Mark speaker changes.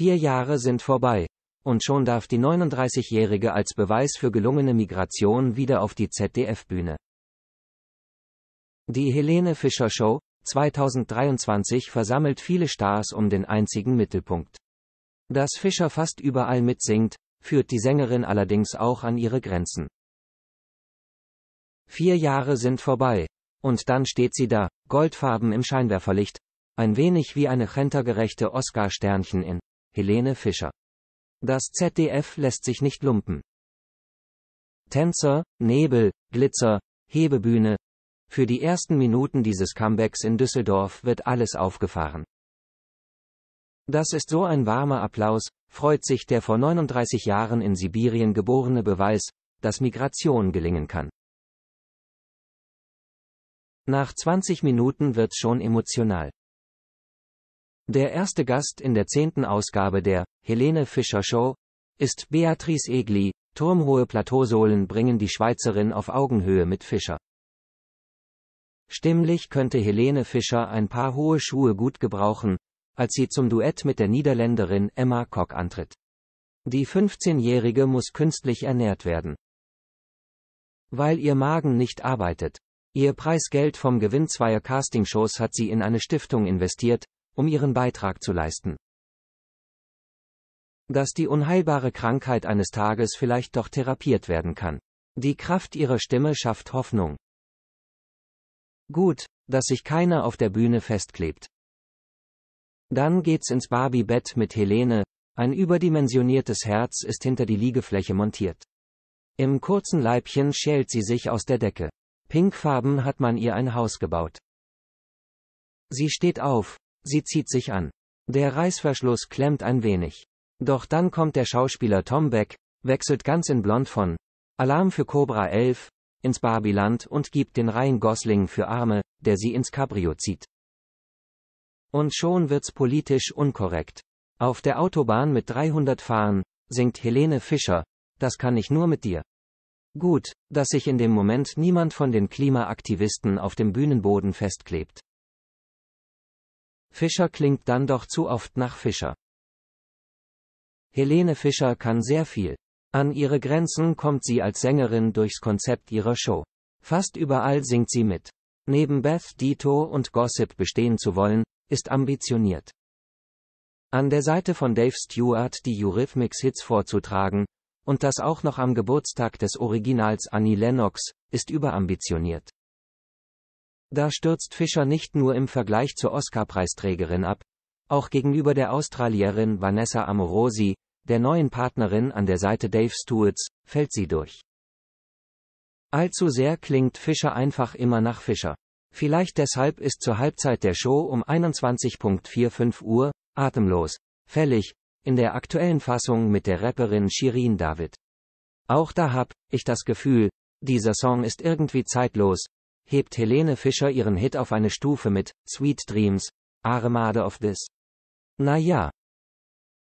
Speaker 1: Vier Jahre sind vorbei. Und schon darf die 39-Jährige als Beweis für gelungene Migration wieder auf die ZDF-Bühne. Die Helene Fischer Show 2023 versammelt viele Stars um den einzigen Mittelpunkt. Dass Fischer fast überall mitsingt, führt die Sängerin allerdings auch an ihre Grenzen. Vier Jahre sind vorbei. Und dann steht sie da, goldfarben im Scheinwerferlicht, ein wenig wie eine gendergerechte Oscar-Sternchen in Helene Fischer. Das ZDF lässt sich nicht lumpen. Tänzer, Nebel, Glitzer, Hebebühne. Für die ersten Minuten dieses Comebacks in Düsseldorf wird alles aufgefahren. Das ist so ein warmer Applaus, freut sich der vor 39 Jahren in Sibirien geborene Beweis, dass Migration gelingen kann. Nach 20 Minuten wird's schon emotional. Der erste Gast in der zehnten Ausgabe der Helene Fischer Show ist Beatrice Egli. Turmhohe Plateausohlen bringen die Schweizerin auf Augenhöhe mit Fischer. Stimmlich könnte Helene Fischer ein paar hohe Schuhe gut gebrauchen, als sie zum Duett mit der Niederländerin Emma Kock antritt. Die 15-Jährige muss künstlich ernährt werden. Weil ihr Magen nicht arbeitet. Ihr Preisgeld vom Gewinn zweier Castingshows hat sie in eine Stiftung investiert, um ihren Beitrag zu leisten. Dass die unheilbare Krankheit eines Tages vielleicht doch therapiert werden kann. Die Kraft ihrer Stimme schafft Hoffnung. Gut, dass sich keiner auf der Bühne festklebt. Dann geht's ins Barbie-Bett mit Helene, ein überdimensioniertes Herz ist hinter die Liegefläche montiert. Im kurzen Leibchen schält sie sich aus der Decke. Pinkfarben hat man ihr ein Haus gebaut. Sie steht auf, Sie zieht sich an. Der Reißverschluss klemmt ein wenig. Doch dann kommt der Schauspieler Tom Beck, wechselt ganz in Blond von Alarm für Cobra 11 ins Barbiland und gibt den Ryan Gosling für Arme, der sie ins Cabrio zieht. Und schon wird's politisch unkorrekt. Auf der Autobahn mit 300 fahren, singt Helene Fischer, das kann ich nur mit dir. Gut, dass sich in dem Moment niemand von den Klimaaktivisten auf dem Bühnenboden festklebt. Fischer klingt dann doch zu oft nach Fischer. Helene Fischer kann sehr viel. An ihre Grenzen kommt sie als Sängerin durchs Konzept ihrer Show. Fast überall singt sie mit. Neben Beth Dito und Gossip bestehen zu wollen, ist ambitioniert. An der Seite von Dave Stewart die Eurythmics-Hits vorzutragen, und das auch noch am Geburtstag des Originals Annie Lennox, ist überambitioniert. Da stürzt Fischer nicht nur im Vergleich zur Oscar-Preisträgerin ab, auch gegenüber der Australierin Vanessa Amorosi, der neuen Partnerin an der Seite Dave Stewarts, fällt sie durch. Allzu sehr klingt Fischer einfach immer nach Fischer. Vielleicht deshalb ist zur Halbzeit der Show um 21.45 Uhr, atemlos, fällig, in der aktuellen Fassung mit der Rapperin Shirin David. Auch da hab ich das Gefühl, dieser Song ist irgendwie zeitlos, hebt Helene Fischer ihren Hit auf eine Stufe mit Sweet Dreams, Armada of This. Na ja,